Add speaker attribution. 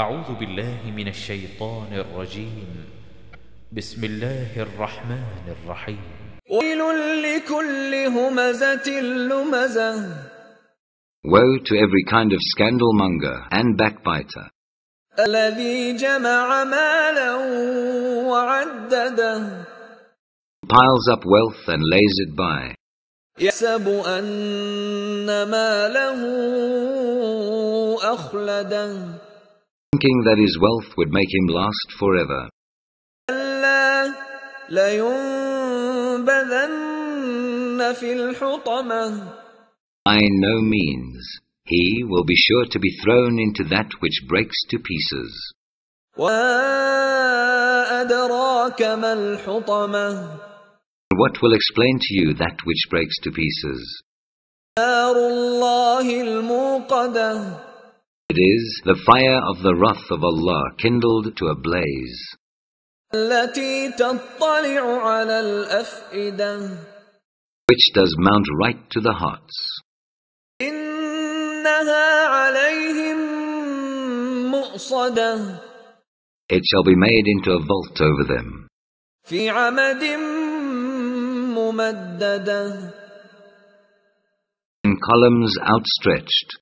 Speaker 1: أعوذ بالله من الشيطان الرجيم بسم الله
Speaker 2: الرحمن الرحيم
Speaker 1: ويل لكل همزة لمزة
Speaker 2: Woe to every kind of scandalmonger and backbiter
Speaker 1: الذي جمع مالا وعدده
Speaker 2: Piles up wealth and lays it by
Speaker 1: يحسب أن ماله أخلده
Speaker 2: thinking that his wealth would make him last forever. By no means. He will be sure to be thrown into that which breaks to pieces. What will explain to you that which breaks to pieces? It is the fire of the wrath of Allah kindled to a blaze. Which does mount right to the hearts. It shall be made into a vault over them. In columns outstretched.